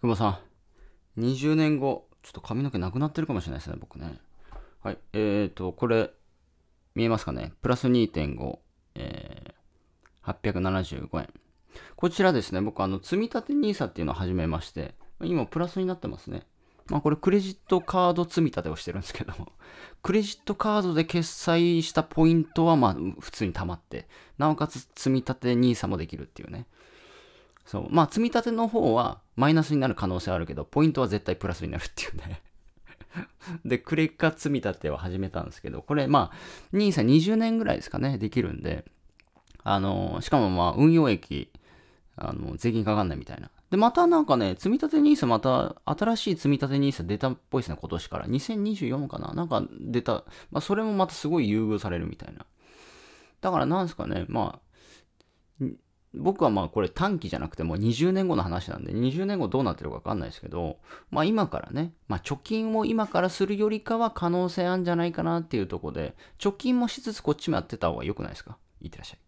くまさん、20年後、ちょっと髪の毛なくなってるかもしれないですね、僕ね。はい、えーと、これ、見えますかね。プラス2.5、えー、875円。こちらですね、僕、あの、積み立て NISA っていうのを始めまして、今、プラスになってますね。まあ、これ、クレジットカード積み立てをしてるんですけども、クレジットカードで決済したポイントは、まあ、普通に溜まって、なおかつ積み立て NISA もできるっていうね。そう。まあ、積み立ての方はマイナスになる可能性あるけど、ポイントは絶対プラスになるっていうね で、クレカ積み立てを始めたんですけど、これ、まあ、NISA20 年ぐらいですかね、できるんで、あの、しかもまあ、運用益、あの、税金かかんないみたいな。で、またなんかね、積み立て NISA また、新しい積み立て NISA 出たっぽいですね、今年から。2024かななんか出た。まあ、それもまたすごい優遇されるみたいな。だからなんですかね、まあ、僕はまあこれ短期じゃなくてもう20年後の話なんで、20年後どうなってるかわかんないですけど、まあ今からね、まあ貯金を今からするよりかは可能性あるんじゃないかなっていうとこで、貯金もしつつこっちもやってた方が良くないですかいってらっしゃい。